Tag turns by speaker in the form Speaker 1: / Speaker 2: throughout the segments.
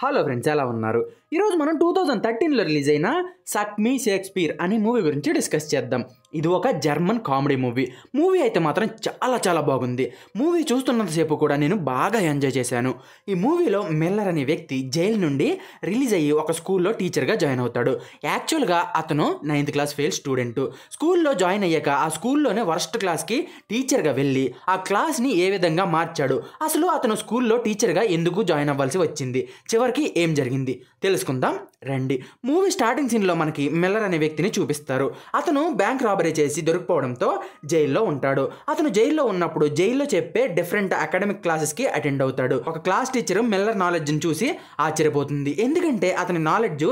Speaker 1: hello friends ఎలా ఉన్నారు ఈరోజు మనం టూ థౌజండ్ థర్టీన్లో రిలీజ్ అయిన సక్మీ షేక్స్పియర్ అనే మూవీ గురించి డిస్కస్ చేద్దాం ఇది ఒక జర్మన్ కామెడీ మూవీ మూవీ అయితే మాత్రం చాలా చాలా బాగుంది మూవీ చూస్తున్నంతసేపు కూడా నేను బాగా ఎంజాయ్ చేశాను ఈ మూవీలో మిల్లర్ అనే వ్యక్తి జైలు నుండి రిలీజ్ అయ్యి ఒక స్కూల్లో టీచర్గా జాయిన్ అవుతాడు యాక్చువల్గా అతను నైన్త్ క్లాస్ ఫెయిల్ స్టూడెంట్ స్కూల్లో జాయిన్ అయ్యాక ఆ స్కూల్లోనే వర్స్ట్ క్లాస్కి టీచర్గా వెళ్ళి ఆ క్లాస్ని ఏ విధంగా మార్చాడు అసలు అతను స్కూల్లో టీచర్గా ఎందుకు జాయిన్ అవ్వాల్సి వచ్చింది చివరి చివరికి ఏం జరిగింది తెలుసుకుందాం రండి మూవీ స్టార్టింగ్ సీన్లో మనకి మిల్లర్ అనే వ్యక్తిని చూపిస్తారు అతను బ్యాంక్ రాబరీ చేసి దొరికిపోవడంతో జైల్లో ఉంటాడు అతను జైల్లో ఉన్నప్పుడు జైల్లో చెప్పే డిఫరెంట్ అకాడమిక్ క్లాసెస్కి అటెండ్ అవుతాడు ఒక క్లాస్ టీచర్ మిల్లర్ నాలెడ్జ్ని చూసి ఆశ్చర్యపోతుంది ఎందుకంటే అతని నాలెడ్జ్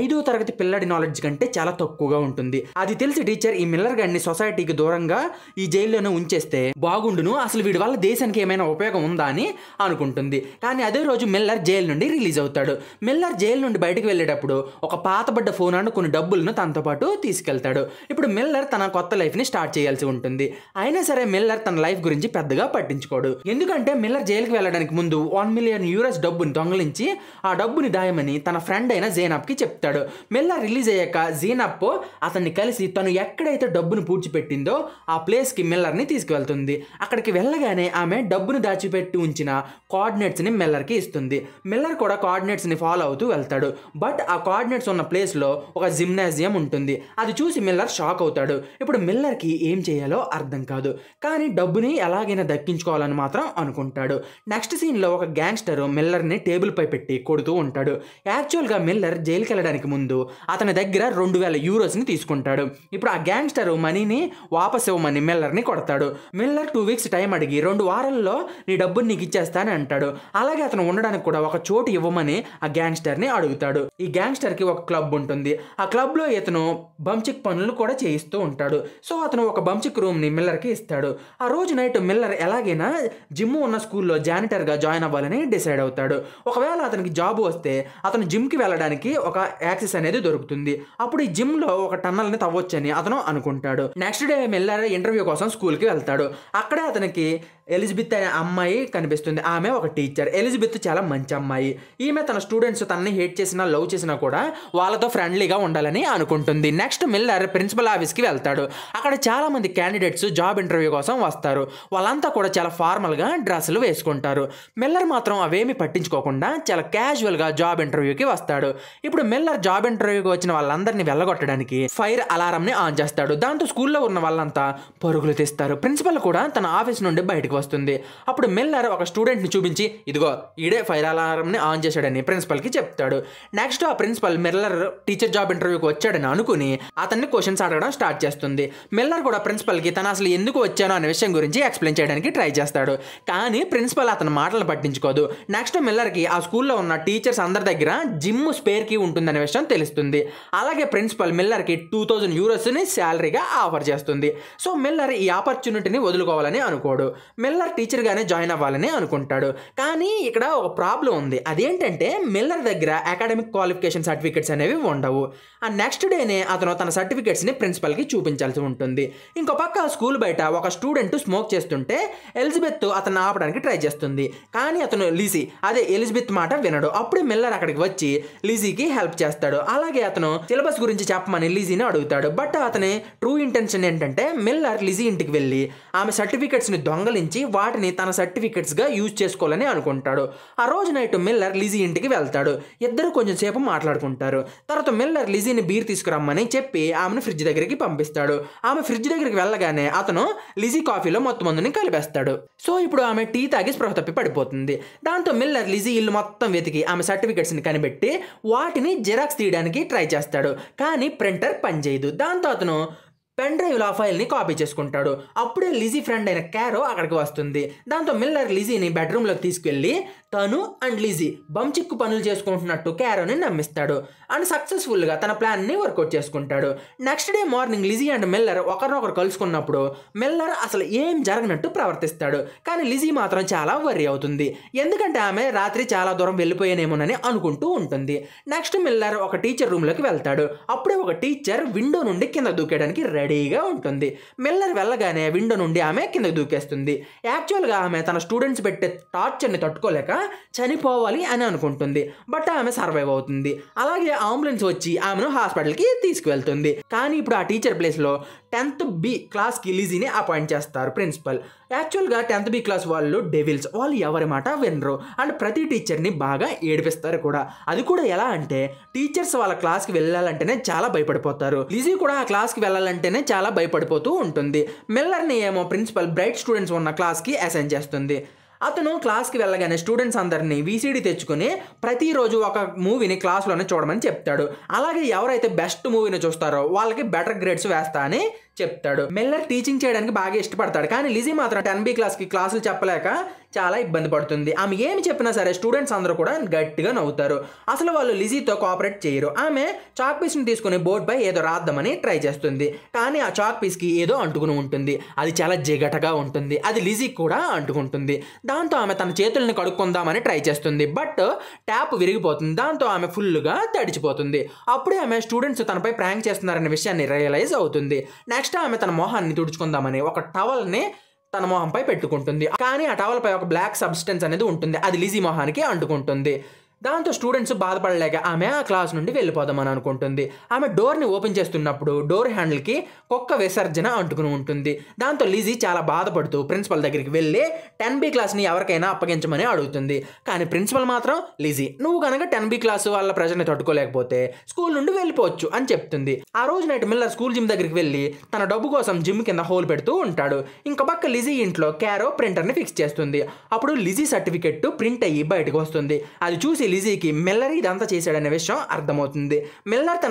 Speaker 1: ఐదో తరగతి పిల్లడి నాలెడ్జ్ కంటే చాలా తక్కువగా ఉంటుంది అది తెలిసి టీచర్ ఈ మిల్లర్ గడిని సొసైటీకి దూరంగా ఈ జైల్లోనే ఉంచేస్తే బాగుండును అసలు వీడి వల్ల దేశానికి ఏమైనా ఉపయోగం ఉందా అని అనుకుంటుంది కానీ అదే రోజు మిల్లర్ జైలు నుండి రిలీజ్ అవుతాడు మిల్లర్ జైలు నుండి బయటకు వెళ్ళేటప్పుడు ఒక పాతబడ్డ ఫోన్ అండ్ కొన్ని డబ్బులను తనతో పాటు తీసుకెళ్తాడు ఇప్పుడు మిల్లర్ తన కొత్త లైఫ్ని స్టార్ట్ చేయాల్సి ఉంటుంది అయినా సరే మిల్లర్ తన లైఫ్ గురించి పెద్దగా పట్టించుకోడు ఎందుకంటే మిల్లర్ జైలుకి వెళ్ళడానికి ముందు వన్ మిలియన్ యూరస్ డబ్బుని దొంగలించి ఆ డబ్బుని దాయమని తన ఫ్రెండ్ అయిన జైనాబ్కి చెప్తాడు చెప్తాడు మెల్ల రిలీజ్ అయ్యాక జీనప్ అతన్ని కలిసి తను ఎక్కడైతే డబ్బును పూడ్చిపెట్టిందో ఆ ప్లేస్కి మిల్లర్ని తీసుకువెళ్తుంది అక్కడికి వెళ్ళగానే ఆమె డబ్బును దాచిపెట్టి ఉంచిన కోఆర్డినేట్స్ని మిల్లర్కి ఇస్తుంది మిల్లర్ కూడా కోఆర్డినేట్స్ని ఫాలో అవుతూ వెళ్తాడు బట్ ఆ కోఆర్డినేట్స్ ఉన్న ప్లేస్లో ఒక జిమ్నాజియం ఉంటుంది అది చూసి మిల్లర్ షాక్ అవుతాడు ఇప్పుడు మిల్లర్కి ఏం చేయాలో అర్థం కాదు కానీ డబ్బుని ఎలాగైనా దక్కించుకోవాలని మాత్రం అనుకుంటాడు నెక్స్ట్ సీన్లో ఒక గ్యాంగ్స్టర్ మిల్లర్ని టేబుల్పై పెట్టి కొడుతూ ఉంటాడు యాక్చువల్గా మిల్లర్ జైలుకి వెళ్ళడానికి ముందు అతని దగ్గర రెండు వేల యూరోస్ని తీసుకుంటాడు ఇప్పుడు ఆ గ్యాంగ్స్టర్ మనీని వాపస్ ఇవ్వమని మిల్లర్ని కొడతాడు మిల్లర్ టూ వీక్స్ టైం అడిగి రెండు వారాల్లో నీ డబ్బుని నీకు ఇచ్చేస్తానని అంటాడు అలాగే అతను ఉండడానికి కూడా ఒక చోటు ఇవ్వమని ఆ గ్యాంగ్స్టర్ని అడుగుతాడు ఈ గ్యాంగ్స్టర్కి ఒక క్లబ్ ఉంటుంది ఆ క్లబ్లో ఇతను బంచిక్ పనులు కూడా చేయిస్తూ ఉంటాడు సో అతను ఒక బంచిక్ రూమ్ని మిల్లర్కి ఇస్తాడు ఆ రోజు నైట్ మిల్లర్ ఎలాగైనా జిమ్ ఉన్న స్కూల్లో జానిటర్గా జాయిన్ అవ్వాలని డిసైడ్ అవుతాడు ఒకవేళ అతనికి జాబ్ వస్తే అతను జిమ్కి వెళ్ళడానికి ఒక యాక్సెస్ అనేది దొరుకుతుంది అప్పుడు ఈ జిమ్ లో ఒక ని తవ్వొచ్చని అతను అనుకుంటాడు నెక్స్ట్ డే మెల్లారా ఇంటర్వ్యూ కోసం స్కూల్కి వెళ్తాడు అక్కడే అతనికి ఎలిజబెత్ అనే అమ్మాయి కనిపిస్తుంది ఆమె ఒక టీచర్ ఎలిజబెత్ చాలా మంచి అమ్మాయి ఈమె తన స్టూడెంట్స్ తనని హేట్ చేసినా లవ్ చేసినా కూడా వాళ్ళతో ఫ్రెండ్లీగా ఉండాలని అనుకుంటుంది నెక్స్ట్ మిల్లర్ ప్రిన్సిపల్ ఆఫీస్కి వెళ్తాడు అక్కడ చాలామంది క్యాండిడేట్స్ జాబ్ ఇంటర్వ్యూ కోసం వస్తారు వాళ్ళంతా కూడా చాలా ఫార్మల్గా డ్రెస్సులు వేసుకుంటారు మిల్లర్ మాత్రం అవేమి పట్టించుకోకుండా చాలా క్యాజువల్గా జాబ్ ఇంటర్వ్యూకి వస్తాడు ఇప్పుడు మిల్లర్ జాబ్ ఇంటర్వ్యూకి వచ్చిన వాళ్ళందరినీ వెళ్ళగొట్టడానికి ఫైర్ అలారంని ఆన్ చేస్తాడు దాంతో స్కూల్లో ఉన్న వాళ్ళంతా పరుగులు తీస్తారు ప్రిన్సిపల్ కూడా తన ఆఫీస్ నుండి బయటకు వస్తుంది అప్పుడు మిల్లర్ ఒక స్టూడెంట్ని చూపించి ఇదిగో ఈడే ఫైర్ అలారంని ఆన్ చేశాడని ప్రిన్సిపల్కి చెప్తాడు నెక్స్ట్ ఆ ప్రిన్సిపల్ మిల్లర్ టీచర్ జాబ్ ఇంటర్వ్యూకి వచ్చాడని అనుకుని అతన్ని క్వశ్చన్స్ అడగడం స్టార్ట్ చేస్తుంది మిల్లర్ కూడా ప్రిన్సిపల్కి తను అసలు ఎందుకు వచ్చానో అనే విషయం గురించి ఎక్స్ప్లెయిన్ చేయడానికి ట్రై చేస్తాడు కానీ ప్రిన్సిపల్ అతని మాటలు పట్టించుకోదు నెక్స్ట్ మిల్లర్కి ఆ స్కూల్లో ఉన్న టీచర్స్ అందరి దగ్గర జిమ్ స్పేర్ కి ఉంటుందనే విషయం తెలుస్తుంది అలాగే ప్రిన్సిపల్ మిల్లర్కి టూ థౌజండ్ యూరోస్ని శాలరీగా ఆఫర్ చేస్తుంది సో మిల్లర్ ఈ ఆపర్చునిటీని వదులుకోవాలని అనుకోడు మిల్లర్ టీచర్గానే జాయిన్ అవ్వాలని అనుకుంటాడు కానీ ఇక్కడ ఒక ప్రాబ్లం ఉంది అదేంటంటే మిల్లర్ దగ్గర అకాడమిక్ క్వాలిఫికేషన్ సర్టిఫికేట్స్ అనేవి ఉండవు ఆ నెక్స్ట్ డేనే అతను తన సర్టిఫికేట్స్ని ప్రిన్సిపల్కి చూపించాల్సి ఉంటుంది ఇంకో పక్క స్కూల్ బయట ఒక స్టూడెంట్ స్మోక్ చేస్తుంటే ఎలిజబెత్ అతను ఆపడానికి ట్రై చేస్తుంది కానీ అతను లీజీ అదే ఎలిజబెత్ మాట వినడు అప్పుడే మిల్లర్ అక్కడికి వచ్చి లీజీకి హెల్ప్ చేస్తాడు అలాగే అతను సిలబస్ గురించి చెప్పమని లీజీని అడుగుతాడు బట్ అతని ట్రూ ఇంటెన్షన్ ఏంటంటే మిల్లర్ లిజీ ఇంటికి వెళ్ళి ఆమె సర్టిఫికేట్స్ని దొంగలించి ఉపయోగించి వాటిని తన సర్టిఫికెట్స్గా యూజ్ చేసుకోవాలని అనుకుంటాడు ఆ రోజు నైట్ మిల్లర్ లిజీ ఇంటికి వెళ్తాడు ఇద్దరు కొంచెం సేపు మాట్లాడుకుంటారు తర్వాత మిల్లర్ లిజీని బీర్ తీసుకురమ్మని చెప్పి ఆమెను ఫ్రిడ్జ్ దగ్గరికి పంపిస్తాడు ఆమె ఫ్రిడ్జ్ దగ్గరికి వెళ్ళగానే అతను లిజీ కాఫీలో మొత్తం మందుని కలిపేస్తాడు సో ఇప్పుడు ఆమె టీ తాగి స్పృహ తప్పి పడిపోతుంది దాంతో మిల్లర్ లిజీ ఇల్లు మొత్తం వెతికి ఆమె సర్టిఫికెట్స్ని కనిపెట్టి వాటిని జిరాక్స్ తీయడానికి ట్రై చేస్తాడు కానీ ప్రింటర్ పనిచేయదు దాంతో అతను పెన్ డ్రైవ్లో ఆ ఫైల్ని కాపీ చేసుకుంటాడు అప్పుడే లిజీ ఫ్రెండ్ అయిన క్యారో అక్కడికి వస్తుంది దాంతో మిల్లర్ లిజీని బెడ్రూమ్లోకి తీసుకెళ్ళి తను అండ్ లిజీ బంచిక్కు పనులు చేసుకుంటున్నట్టు క్యారోని నమ్మిస్తాడు అండ్ సక్సెస్ఫుల్గా తన ప్లాన్ని వర్కౌట్ చేసుకుంటాడు next day morning Lizzy and Miller ఒకరినొకరు కలుసుకున్నప్పుడు మిల్లర్ అసలు ఏం జరగనట్టు ప్రవర్తిస్తాడు కానీ లిజీ మాత్రం చాలా వర్రీ అవుతుంది ఎందుకంటే ఆమె రాత్రి చాలా దూరం వెళ్ళిపోయానేమోనని అనుకుంటూ ఉంటుంది నెక్స్ట్ మిల్లర్ ఒక టీచర్ రూమ్లోకి వెళ్తాడు అప్పుడే ఒక టీచర్ విండో నుండి కింద దూకేయడానికి రెడీగా ఉంటుంది మిల్లర్ వెళ్ళగానే విండో నుండి ఆమె కిందకు దూకేస్తుంది యాక్చువల్గా ఆమె తన స్టూడెంట్స్ పెట్టే టార్చర్ని తట్టుకోలేక చనిపోవాలి అని అనుకుంటుంది బట్ ఆమె సర్వైవ్ అవుతుంది అలాగే అంబులెన్స్ వచ్చి ఆమెను హాస్పిటల్కి తీసుకువెళ్తుంది కానీ ఇప్పుడు ఆ టీచర్ ప్లేస్లో టెన్త్ బి క్లాస్కి లిజీని అపాయింట్ చేస్తారు ప్రిన్సిపల్ యాక్చువల్గా టెన్త్ బి క్లాస్ వాళ్ళు డెవిల్స్ వాళ్ళు ఎవరి మాట వినరు అండ్ ప్రతి టీచర్ని బాగా ఏడిపిస్తారు కూడా అది కూడా ఎలా అంటే టీచర్స్ వాళ్ళ క్లాస్కి వెళ్ళాలంటేనే చాలా భయపడిపోతారు లిజీ కూడా ఆ క్లాస్కి వెళ్ళాలంటేనే చాలా భయపడిపోతూ ఉంటుంది మిల్లర్ని ఏమో ప్రిన్సిపల్ బ్రైట్ స్టూడెంట్స్ ఉన్న క్లాస్కి అసైన్ చేస్తుంది అతను క్లాస్కి వెళ్ళగానే స్టూడెంట్స్ అందరినీ వీసీడీ తెచ్చుకుని ప్రతిరోజు ఒక మూవీని క్లాస్లోనే చూడమని చెప్తాడు అలాగే ఎవరైతే బెస్ట్ మూవీని చూస్తారో వాళ్ళకి బెటర్ గ్రేడ్స్ వేస్తా అని చెప్తాడు మెల్లర్ టీచింగ్ చేయడానికి బాగా ఇష్టపడతాడు కానీ లిజీ మాత్రం టెన్ బి క్లాస్కి క్లాసులు చెప్పలేక చాలా ఇబ్బంది పడుతుంది ఆమె ఏమి చెప్పినా సరే స్టూడెంట్స్ అందరూ కూడా గట్టిగా నవ్వుతారు అసలు వాళ్ళు లిజీతో కోఆపరేట్ చేయరు ఆమె చాక్ పీస్ని తీసుకుని పై ఏదో రాద్దామని ట్రై చేస్తుంది కానీ ఆ చాక్ పీస్కి ఏదో అంటుకుని ఉంటుంది అది చాలా జిగటగా ఉంటుంది అది లిజీ కూడా అంటుకుంటుంది దాంతో ఆమె తన చేతుల్ని కడుక్కుందామని ట్రై చేస్తుంది బట్ ట్యాప్ విరిగిపోతుంది దాంతో ఆమె ఫుల్గా తడిచిపోతుంది అప్పుడే ఆమె స్టూడెంట్స్ తనపై ప్రాంక్ చేస్తున్నారనే విషయాన్ని రియలైజ్ అవుతుంది నెక్స్ట్ నెక్స్ట్ ఆమె తన మొహాన్ని తుడుచుకుందామని ఒక టవల్ని తన మొహంపై పెట్టుకుంటుంది కానీ ఆ టవల్పై ఒక బ్లాక్ సబ్స్టెన్స్ అనేది ఉంటుంది అది లిజీ మొహానికి అంటుకుంటుంది దాంతో స్టూడెంట్స్ బాధపడలేక ఆమె ఆ క్లాస్ నుండి వెళ్ళిపోదామని అనుకుంటుంది ఆమె డోర్ని ఓపెన్ చేస్తున్నప్పుడు డోర్ హ్యాండిల్కి కుక్క విసర్జన అంటుకుని ఉంటుంది దాంతో లిజీ చాలా బాధపడుతూ ప్రిన్సిపల్ దగ్గరికి వెళ్ళి టెన్ బి క్లాస్ని ఎవరికైనా అప్పగించమని అడుగుతుంది కానీ ప్రిన్సిపల్ మాత్రం లిజీ నువ్వు కనుక టెన్ బి క్లాస్ వాళ్ళ ప్రజల్ని తట్టుకోలేకపోతే స్కూల్ నుండి వెళ్ళిపోవచ్చు అని చెప్తుంది ఆ రోజు నైట్ మిల్లర్ స్కూల్ జిమ్ దగ్గరికి వెళ్ళి తన డబ్బు కోసం జిమ్ కింద హోల్ పెడుతూ ఉంటాడు ఇంకా పక్క లిజీ ఇంట్లో క్యారో ప్రింటర్ని ఫిక్స్ చేస్తుంది అప్పుడు లిజీ సర్టిఫికెట్ ప్రింట్ అయ్యి బయటకు వస్తుంది అది చూసి లిజీకి మిల్లర్ ఇదంతా చేశాడనే విషయం అర్థమవుతుంది మిల్లర్ తన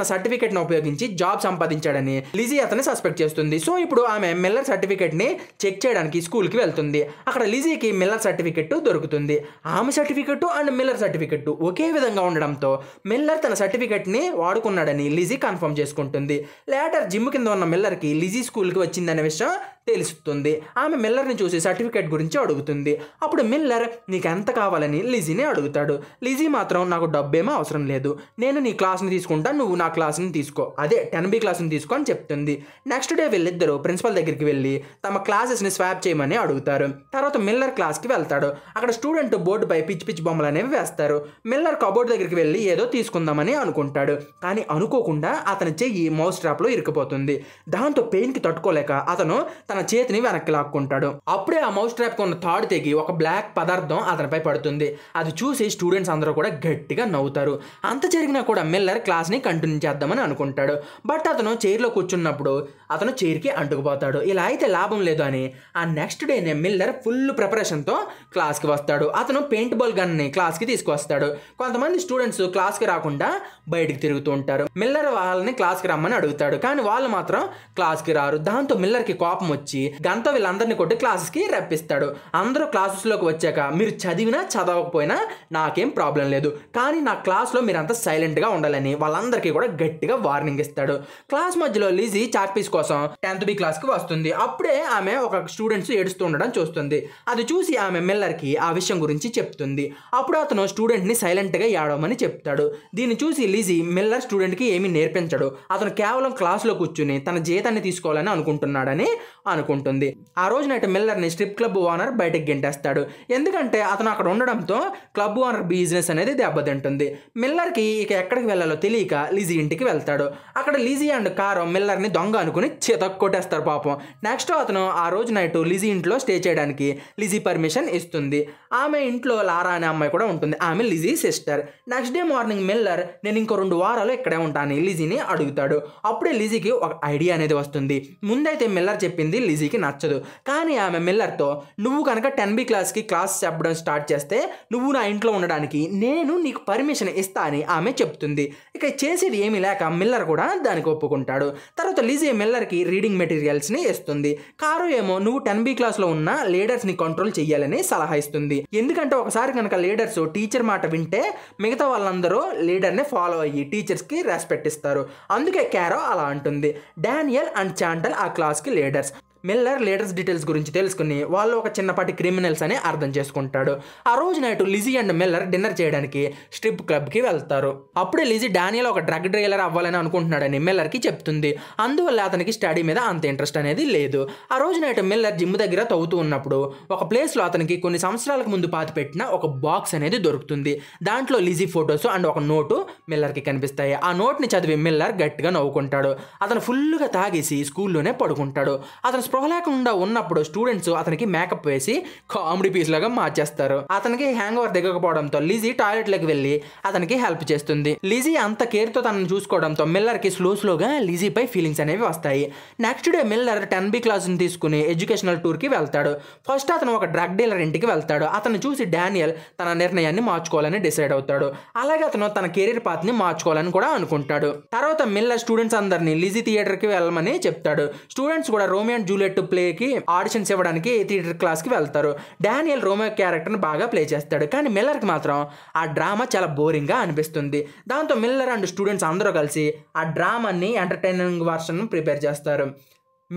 Speaker 1: ను ఉపయోగించి జాబ్ సంపాదించాడని లిజీ అతన్ని సస్పెక్ట్ చేస్తుంది సో ఇప్పుడు ఆమె మిల్లర్ సర్టిఫికేట్ని చెక్ చేయడానికి స్కూల్కి వెళ్తుంది అక్కడ లిజీకి మిల్లర్ సర్టిఫికెట్ దొరుకుతుంది ఆమె సర్టిఫికెట్ అండ్ మిల్లర్ సర్టిఫికెట్ ఒకే విధంగా ఉండడంతో మిల్లర్ తన సర్టిఫికెట్ని వాడుకున్నాడని లిజీ కన్ఫర్మ్ చేసుకుంటుంది లేటర్ జిమ్ కింద ఉన్న మిల్లర్కి లిజీ స్కూల్కి వచ్చిందనే విషయం తెలుస్తుంది ఆమె మిల్లర్ని చూసి సర్టిఫికేట్ గురించి అడుగుతుంది అప్పుడు మిల్లర్ నీకు ఎంత కావాలని లిజీని అడుగుతాడు లిజీ మాత్రం నాకు డబ్బేమో అవసరం లేదు నేను నీ క్లాస్ని తీసుకుంటా నువ్వు నా క్లాస్ని తీసుకో అదే టెన్ బి క్లాస్ని తీసుకో అని చెప్తుంది నెక్స్ట్ డే వీళ్ళిద్దరూ ప్రిన్సిపల్ దగ్గరికి వెళ్ళి తమ క్లాసెస్ని స్వాప్ చేయమని అడుగుతారు తర్వాత మిల్లర్ క్లాస్కి వెళ్తాడు అక్కడ స్టూడెంట్ బోర్డుపై పిచ్చి పిచ్చి బొమ్మలు అనేవి వేస్తారు మిల్లర్ కబోర్డ్ దగ్గరికి వెళ్ళి ఏదో తీసుకుందామని అనుకుంటాడు కానీ అనుకోకుండా అతని చెయ్యి మౌస్ ట్రాప్లో ఇరికిపోతుంది దాంతో పెయిన్కి తట్టుకోలేక అతను తన తన చేతిని వెనక్కి లాక్కుంటాడు అప్పుడే ఆ మౌస్ ట్రాప్ కొన్న తాడు తెగి ఒక బ్లాక్ పదార్థం అతనిపై పడుతుంది అది చూసి స్టూడెంట్స్ అందరూ కూడా గట్టిగా నవ్వుతారు అంత జరిగినా కూడా మిల్లర్ క్లాస్ని కంటిన్యూ చేద్దామని అనుకుంటాడు బట్ అతను చైర్లో కూర్చున్నప్పుడు అతను చైర్కి అంటుకుపోతాడు ఇలా అయితే లాభం లేదు అని ఆ నెక్స్ట్ డేనే మిల్లర్ ఫుల్ ప్రిపరేషన్తో క్లాస్కి వస్తాడు అతను పెయింట్ బాల్ గన్ని క్లాస్కి తీసుకొస్తాడు కొంతమంది స్టూడెంట్స్ క్లాస్కి రాకుండా బయటికి తిరుగుతూ ఉంటారు మిల్లర్ వాళ్ళని క్లాస్కి రమ్మని అడుగుతాడు కానీ వాళ్ళు మాత్రం క్లాస్కి రారు దాంతో మిల్లర్కి కోపం వచ్చి వచ్చి గంతో వీళ్ళందరినీ కొట్టి క్లాసెస్కి రప్పిస్తాడు అందరూ క్లాసెస్లోకి వచ్చాక మీరు చదివినా చదవకపోయినా నాకేం ప్రాబ్లం లేదు కానీ నా క్లాస్లో మీరంతా సైలెంట్గా ఉండాలని వాళ్ళందరికీ కూడా గట్టిగా వార్నింగ్ ఇస్తాడు క్లాస్ మధ్యలో లిజీ చాక్పీస్ కోసం టెన్త్ బి క్లాస్కి వస్తుంది అప్పుడే ఆమె ఒక స్టూడెంట్స్ ఏడుస్తూ ఉండడం చూస్తుంది అది చూసి ఆమె మిల్లర్కి ఆ విషయం గురించి చెప్తుంది అప్పుడు అతను స్టూడెంట్ని సైలెంట్గా ఏడవమని చెప్తాడు దీన్ని చూసి లిజీ మిల్లర్ స్టూడెంట్కి ఏమీ నేర్పించడు అతను కేవలం క్లాస్లో కూర్చుని తన జీతాన్ని తీసుకోవాలని అనుకుంటున్నాడని అనుకుంటుంది ఆ రోజు నైట్ మిల్లర్ని స్ట్రిప్ క్లబ్ ఓనర్ బయటకు గెంటేస్తాడు ఎందుకంటే అతను అక్కడ ఉండడంతో క్లబ్ ఓనర్ బిజినెస్ అనేది దెబ్బతింటుంది మిల్లర్కి ఇక ఎక్కడికి వెళ్ళాలో తెలియక లిజీ ఇంటికి వెళ్తాడు అక్కడ లిజీ అండ్ కారు మిల్లర్ని దొంగ అనుకుని చేత కొట్టేస్తారు పాపం నెక్స్ట్ అతను ఆ రోజు నైట్ లిజీ ఇంట్లో స్టే చేయడానికి లిజీ పర్మిషన్ ఇస్తుంది ఆమె ఇంట్లో లారా అనే అమ్మాయి కూడా ఉంటుంది ఆమె Lizzy sister next day morning Miller నేను ఇంకో రెండు వారాలు ఇక్కడే ఉంటాను లిజీని అడుగుతాడు అప్పుడే లిజీకి ఒక ఐడియా అనేది వస్తుంది ముందైతే మిల్లర్ చెప్పింది లిజీకి నచ్చదు కానీ ఆమె మిల్లర్తో నువ్వు కనుక టెన్ బి క్లాస్కి క్లాస్ చెప్పడం స్టార్ట్ చేస్తే నువ్వు నా ఇంట్లో ఉండడానికి నేను నీకు పర్మిషన్ ఇస్తా అని ఆమె చెప్తుంది ఇక చేసేది ఏమీ లేక మిల్లర్ కూడా దానికి ఒప్పుకుంటాడు తర్వాత లిజీ మిల్లర్కి రీడింగ్ మెటీరియల్స్ని ఇస్తుంది కారు ఏమో నువ్వు టెన్ బి క్లాస్లో ఉన్న లీడర్స్ని కంట్రోల్ చేయాలని సలహా ఇస్తుంది ఎందుకంటే ఒకసారి కనుక లీడర్స్ టీచర్ మాట వింటే మిగతా వాళ్ళందరూ లీడర్ని ఫాలో అయ్యి టీచర్స్కి రెస్పెక్ట్ ఇస్తారు అందుకే క్యారో అలా అంటుంది డానియల్ అండ్ చాంటల్ ఆ క్లాస్కి లీడర్స్ మిల్లర్ లీడర్స్ డీటెయిల్స్ గురించి తెలుసుకుని వాళ్ళు ఒక చిన్నపాటి క్రిమినల్స్ అని అర్థం చేసుకుంటాడు ఆ రోజు night Lizzy and Miller dinner చేయడానికి స్ట్రిప్ క్లబ్కి వెళ్తారు అప్పుడే లిజీ డానియల్ ఒక డ్రగ్ డ్రైలర్ అవ్వాలని అనుకుంటున్నాడని మిల్లర్కి చెప్తుంది అందువల్ల అతనికి స్టడీ మీద అంత ఇంట్రెస్ట్ అనేది లేదు ఆ రోజు నైట్ మిల్లర్ జిమ్ దగ్గర తవ్వుతూ ఉన్నప్పుడు ఒక ప్లేస్లో అతనికి కొన్ని సంవత్సరాలకు ముందు పాతి పెట్టిన ఒక బాక్స్ అనేది దొరుకుతుంది దాంట్లో లిజీ ఫొటోస్ అండ్ ఒక నోటు మిల్లర్కి కనిపిస్తాయి ఆ నోట్ని చదివి మిల్లర్ గట్టిగా నవ్వుకుంటాడు అతను ఫుల్గా తాగేసి స్కూల్లోనే పడుకుంటాడు అతను స్పృహ లేకుండా ఉన్నప్పుడు స్టూడెంట్స్ అతనికి మేకప్ వేసి కామెడీ పీస్ లాగా మార్చేస్తారు అతనికి హ్యాంగ్ ఓవర్ దిగకపోవడంతో లిజీ టాయిలెట్ లకి వెళ్ళి అతనికి హెల్ప్ చేస్తుంది లిజీ అంత కేర్తో తనను చూసుకోవడంతో మిల్లర్ కి స్లో స్లోగా పై ఫీలింగ్స్ అనేవి వస్తాయి next day Miller ten B క్లాస్ని తీసుకుని ఎడ్యుకేషనల్ టూర్ కి వెళ్తాడు ఫస్ట్ అతను ఒక డ్రగ్ డీలర్ ఇంటికి వెళ్తాడు అతను చూసి డానియల్ తన నిర్ణయాన్ని మార్చుకోవాలని డిసైడ్ అవుతాడు అలాగే అతను తన కెరీర్ ని మార్చుకోవాలని కూడా అనుకుంటాడు తర్వాత మిల్లర్ స్టూడెంట్స్ అందరినీ లిజీ కి వెళ్ళమని చెప్తాడు స్టూడెంట్స్ కూడా రోమియో అండ్ డూలెట్ ప్లేకి ఆడిషన్స్ ఇవ్వడానికి థియేటర్ క్లాస్కి వెళ్తారు డానియల్ రోమో క్యారెక్టర్ని బాగా ప్లే చేస్తాడు కానీ మిల్లర్కి మాత్రం ఆ డ్రామా చాలా బోరింగ్గా అనిపిస్తుంది దాంతో మిల్లర్ అండ్ స్టూడెంట్స్ అందరూ కలిసి ఆ డ్రామాని ఎంటర్టైనింగ్ వర్షన్ ప్రిపేర్ చేస్తారు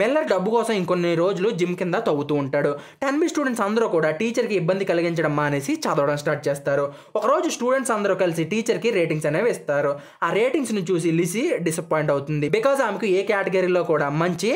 Speaker 1: మెల్లర్ డబ్బు కోసం ఇంకొన్ని రోజులు జిమ్ కింద తవ్వుతూ ఉంటాడు టెన్ బి స్టూడెంట్స్ అందరూ కూడా టీచర్కి ఇబ్బంది కలిగించడం మానేసి చదవడం స్టార్ట్ చేస్తారు ఒకరోజు స్టూడెంట్స్ అందరూ కలిసి టీచర్కి రేటింగ్స్ అనేవి ఇస్తారు ఆ రేటింగ్స్ని చూసి లిసి డిసప్పాయింట్ అవుతుంది బికాజ్ ఆమెకు ఏ కేటగిరీలో కూడా మంచి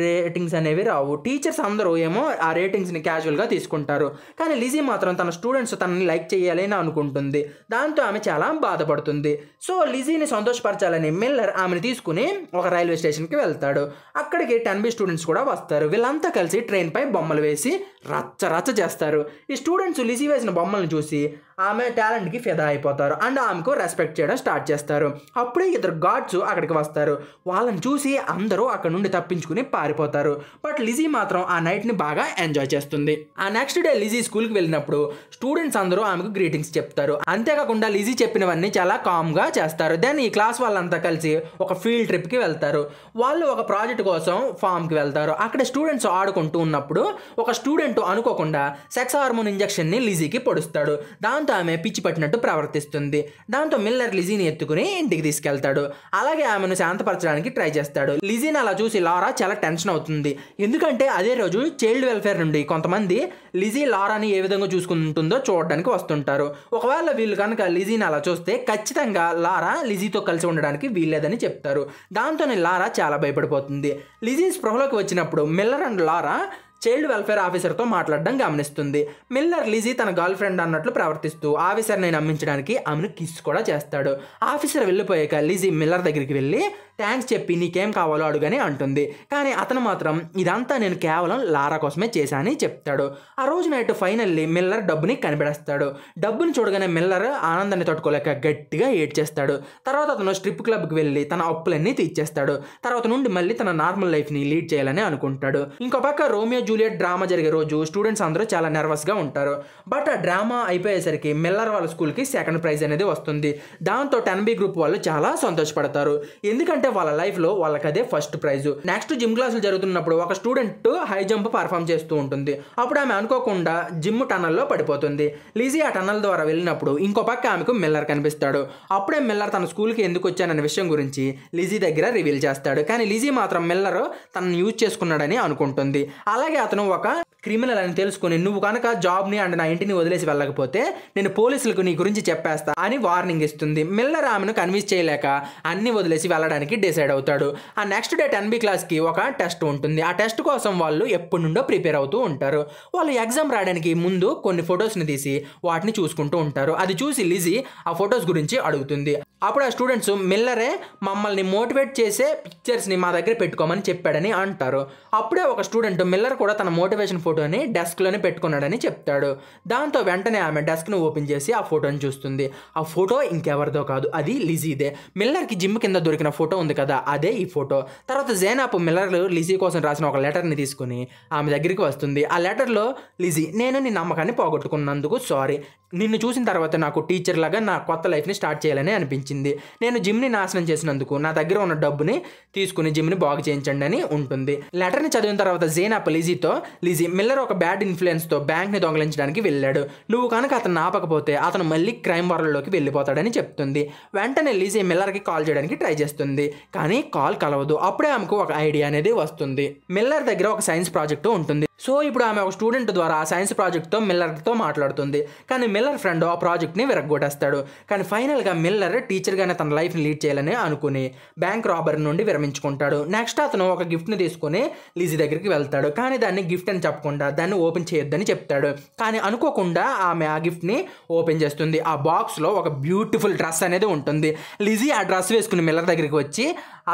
Speaker 1: రేటింగ్స్ అనేవి రావు టీచర్స్ అందరూ ఏమో ఆ రేటింగ్స్ని క్యాజువల్గా తీసుకుంటారు కానీ లిజీ మాత్రం తన స్టూడెంట్స్ తనని లైక్ చేయాలని అనుకుంటుంది దాంతో ఆమె చాలా బాధపడుతుంది సో లిజీని సంతోషపరచాలని మిల్లర్ ఆమెను తీసుకుని ఒక రైల్వే స్టేషన్కి వెళ్తాడు అక్కడికి టెన్ బి స్టూడెంట్స్ కూడా వస్తారు వీళ్ళంతా కలిసి ట్రైన్పై బొమ్మలు వేసి రచ్చ రచ్చ చేస్తారు ఈ స్టూడెంట్స్ లిజీ వేసిన బొమ్మలను చూసి ఆమె టాలెంట్కి ఫిదా అయిపోతారు అండ్ ఆమెకు రెస్పెక్ట్ చేయడం స్టార్ట్ చేస్తారు అప్పుడే ఇద్దరు గాడ్స్ అక్కడికి వస్తారు వాళ్ళని చూసి అందరూ అక్కడ నుండి తప్పించుకుని పారిపోతారు బట్ లిజీ మాత్రం ఆ నైట్ని బాగా ఎంజాయ్ చేస్తుంది ఆ నెక్స్ట్ డే లిజీ స్కూల్కి వెళ్ళినప్పుడు స్టూడెంట్స్ అందరూ ఆమెకు గ్రీటింగ్స్ చెప్తారు అంతేకాకుండా లిజీ చెప్పినవన్నీ చాలా కామ్గా చేస్తారు దెన్ ఈ క్లాస్ వాళ్ళంతా కలిసి ఒక ఫీల్డ్ ట్రిప్కి వెళ్తారు వాళ్ళు ఒక ప్రాజెక్ట్ కోసం ఫామ్కి వెళ్తారు అక్కడ స్టూడెంట్స్ ఆడుకుంటూ ఉన్నప్పుడు ఒక స్టూడెంట్ అనుకోకుండా సెక్స్ హార్మోన్ ఇంజెక్షన్ని లిజీకి పొడుస్తాడు దాంతో దాంతో ఆమె పిచ్చి పట్టినట్టు ప్రవర్తిస్తుంది దాంతో మిల్లర్ లిజీని ఎత్తుకుని ఇంటికి తీసుకెళ్తాడు అలాగే ఆమెను శాంతపరచడానికి ట్రై చేస్తాడు లిజీని అలా చూసి లారా చాలా టెన్షన్ అవుతుంది ఎందుకంటే అదే రోజు చైల్డ్ వెల్ఫేర్ నుండి కొంతమంది లిజీ లారాని ఏ విధంగా చూసుకుంటుందో చూడడానికి వస్తుంటారు ఒకవేళ వీళ్ళు కనుక లిజీని అలా చూస్తే ఖచ్చితంగా లారా లిజీతో కలిసి ఉండడానికి వీల్లేదని చెప్తారు దాంతోనే లారా చాలా భయపడిపోతుంది లిజీ స్పృహలోకి వచ్చినప్పుడు Miller and Laura child welfare ఆఫీసర్తో మాట్లాడడం గమనిస్తుంది మిల్లర్ లిజీ తన గర్ల్ ఫ్రెండ్ అన్నట్లు ప్రవర్తిస్తూ ఆఫీసర్ని నమ్మించడానికి ఆమెను కిస్ కూడా చేస్తాడు ఆఫీసర్ వెళ్ళిపోయాక లిజీ మిల్లర్ దగ్గరికి వెళ్ళి థ్యాంక్స్ చెప్పి నీకేం కావాలో అడుగని అంటుంది కానీ అతను మాత్రం ఇదంతా నేను కేవలం లారా కోసమే చేశానని చెప్తాడు ఆ రోజు నైట్ ఫైనల్లీ మిల్లర్ డబ్బుని కనిపెడేస్తాడు డబ్బుని చూడగానే మిల్లర్ ఆనందాన్ని తట్టుకోలేక గట్టిగా ఏడ్చేస్తాడు తర్వాత అతను స్ట్రిప్ క్లబ్కి వెళ్ళి తన అప్పులన్నీ తీర్చేస్తాడు తర్వాత నుండి మళ్ళీ తన నార్మల్ లైఫ్ని లీడ్ చేయాలని అనుకుంటాడు ఇంకో పక్క రోమియో జూలియట్ డ్రామా జరిగే రోజు స్టూడెంట్స్ అందరూ చాలా నెర్వస్గా ఉంటారు బట్ ఆ డ్రామా అయిపోయేసరికి మిల్లర్ వాళ్ళ స్కూల్కి సెకండ్ ప్రైజ్ అనేది వస్తుంది దాంతో టెన్ బి గ్రూప్ వాళ్ళు చాలా సంతోషపడతారు ఎందుకంటే అంటే వాళ్ళ లైఫ్లో వాళ్ళకి అదే ఫస్ట్ ప్రైజ్ నెక్స్ట్ జిమ్ క్లాసులు జరుగుతున్నప్పుడు ఒక స్టూడెంట్ హై జంప్ పర్ఫామ్ చేస్తూ ఉంటుంది అప్పుడు ఆమె అనుకోకుండా జిమ్ టనల్లో పడిపోతుంది లీజీ ఆ టనల్ ద్వారా వెళ్ళినప్పుడు ఇంకో పక్క ఆమెకు మిల్లర్ కనిపిస్తాడు అప్పుడే మిల్లర్ తన స్కూల్కి ఎందుకు వచ్చాననే విషయం గురించి లిజీ దగ్గర రివీల్ చేస్తాడు కానీ లిజీ మాత్రం మిల్లర్ తనను యూజ్ చేసుకున్నాడని అనుకుంటుంది అలాగే అతను ఒక క్రిమినల్ అని తెలుసుకుని నువ్వు కనుక జాబ్ని అండ్ నా ఇంటిని వదిలేసి వెళ్ళకపోతే నేను పోలీసులకు నీ గురించి చెప్పేస్తా అని వార్నింగ్ ఇస్తుంది మిల్లర్ ఆమెను కన్విన్స్ చేయలేక అన్ని వదిలేసి వెళ్ళడానికి డిసైడ్ అవుతాడు ఆ నెక్స్ట్ డే టెన్ బి క్లాస్కి ఒక టెస్ట్ ఉంటుంది ఆ టెస్ట్ కోసం వాళ్ళు ఎప్పటి నుండో ప్రిపేర్ అవుతూ ఉంటారు వాళ్ళు ఎగ్జామ్ రాయడానికి ముందు కొన్ని ఫొటోస్ని తీసి వాటిని చూసుకుంటూ ఉంటారు అది చూసి లిజీ ఆ ఫొటోస్ గురించి అడుగుతుంది అప్పుడు ఆ స్టూడెంట్స్ మిల్లరే మమ్మల్ని మోటివేట్ చేసే పిక్చర్స్ని మా దగ్గర పెట్టుకోమని చెప్పాడని అంటారు అప్పుడే ఒక స్టూడెంట్ మిల్లర్ కూడా తన మోటివేషన్ ఫోటో ఫోటోని డెస్క్లోనే పెట్టుకున్నాడని చెప్తాడు దాంతో వెంటనే ఆమె డెస్క్ను ఓపెన్ చేసి ఆ ఫోటోని చూస్తుంది ఆ ఫోటో ఇంకెవరిదో కాదు అది లిజీదే మిల్లర్కి జిమ్ కింద దొరికిన ఫోటో ఉంది కదా అదే ఈ ఫోటో తర్వాత జైనాప్ మిల్లర్ లిజీ కోసం రాసిన ఒక లెటర్ని తీసుకుని ఆమె దగ్గరికి వస్తుంది ఆ లెటర్లో లిజీ నేను నీ నమ్మకాన్ని పోగొట్టుకున్నందుకు సారీ నిన్ను చూసిన తర్వాత నాకు టీచర్ లాగా నా కొత్త లైఫ్ని స్టార్ట్ చేయాలని అనిపించింది నేను జిమ్ని నాశనం చేసినందుకు నా దగ్గర ఉన్న డబ్బుని తీసుకుని జిమ్ని బాగు చేయించండి అని ఉంటుంది లెటర్ని చదివిన తర్వాత జేనాప్ లిజీతో లిజీ మిల్లర్ ఒక బ్యాడ్ ఇన్ఫ్లుయెన్స్తో బ్యాంక్ని దొంగలించడానికి వెళ్ళాడు నువ్వు కనుక అతను ఆపకపోతే అతను మళ్ళీ క్రైమ్ వరల్డ్లోకి వెళ్ళిపోతాడని చెప్తుంది వెంటనే లిజీ మిల్లర్కి కాల్ చేయడానికి ట్రై చేస్తుంది కానీ కాల్ కలవదు అప్పుడే ఆమెకు ఒక ఐడియా అనేది వస్తుంది మిల్లర్ దగ్గర ఒక సైన్స్ ప్రాజెక్టు ఉంటుంది సో ఇప్పుడు ఆమె ఒక స్టూడెంట్ ద్వారా ఆ సైన్స్ ప్రాజెక్ట్తో మిల్లర్తో మాట్లాడుతుంది కానీ మిల్లర్ ఫ్రెండ్ ఆ ప్రాజెక్ట్ని విరగొట్టేస్తాడు కానీ ఫైనల్గా మిల్లర్ టీచర్గానే తన లైఫ్ని లీడ్ చేయాలని అనుకుని బ్యాంక్ రాబర్ నుండి విరమించుకుంటాడు నెక్స్ట్ అతను ఒక గిఫ్ట్ని తీసుకొని లిజీ దగ్గరికి వెళ్తాడు కానీ దాన్ని గిఫ్ట్ అని చెప్పకుండా దాన్ని ఓపెన్ చేయొద్దని చెప్తాడు కానీ అనుకోకుండా ఆమె ఆ గిఫ్ట్ని ఓపెన్ చేస్తుంది ఆ బాక్స్లో ఒక బ్యూటిఫుల్ డ్రెస్ అనేది ఉంటుంది లిజీ ఆ డ్రెస్ వేసుకుని మిల్లర్ దగ్గరికి వచ్చి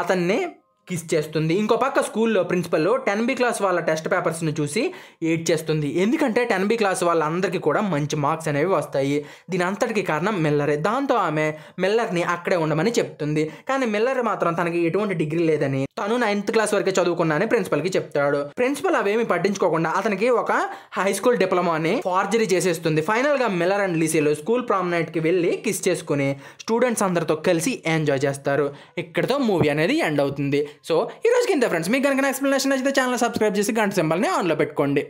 Speaker 1: అతన్ని కిస్ చేస్తుంది ఇంకో పక్క స్కూల్లో ప్రిన్సిపల్ టెన్ బి క్లాస్ వాళ్ళ టెస్ట్ పేపర్స్ని చూసి ఎయిట్ చేస్తుంది ఎందుకంటే టెన్ బి క్లాస్ వాళ్ళందరికీ కూడా మంచి మార్క్స్ అనేవి వస్తాయి దీని అంతటికి కారణం మిల్లరే దాంతో ఆమె మిల్లర్ని అక్కడే ఉండమని చెప్తుంది కానీ మిల్లర్ మాత్రం తనకి ఎటువంటి డిగ్రీ లేదని తను నైన్త్ క్లాస్ వరకే చదువుకున్నానని ప్రిన్సిపల్కి చెప్తాడు ప్రిన్సిపల్ అవేమి పట్టించుకోకుండా అతనికి ఒక హై స్కూల్ డిప్లొమాని ఫార్జరీ చేసేస్తుంది ఫైనల్గా మిల్లర్ అండ్ లీసీలు స్కూల్ ప్రామినెంట్కి వెళ్ళి కిస్ చేసుకుని స్టూడెంట్స్ అందరితో కలిసి ఎంజాయ్ చేస్తారు ఇక్కడితో మూవీ అనేది ఎండ్ అవుతుంది సో ఈ రోజుకి ఇంత ఫ్రెండ్స్ మీకు కనుక ఎక్స్ప్లెనేషన్ అయితే ఛానల్ సబ్స్క్రైబ్ చేసి గంట సింబల్ని ఆన్లో పెట్టుకోండి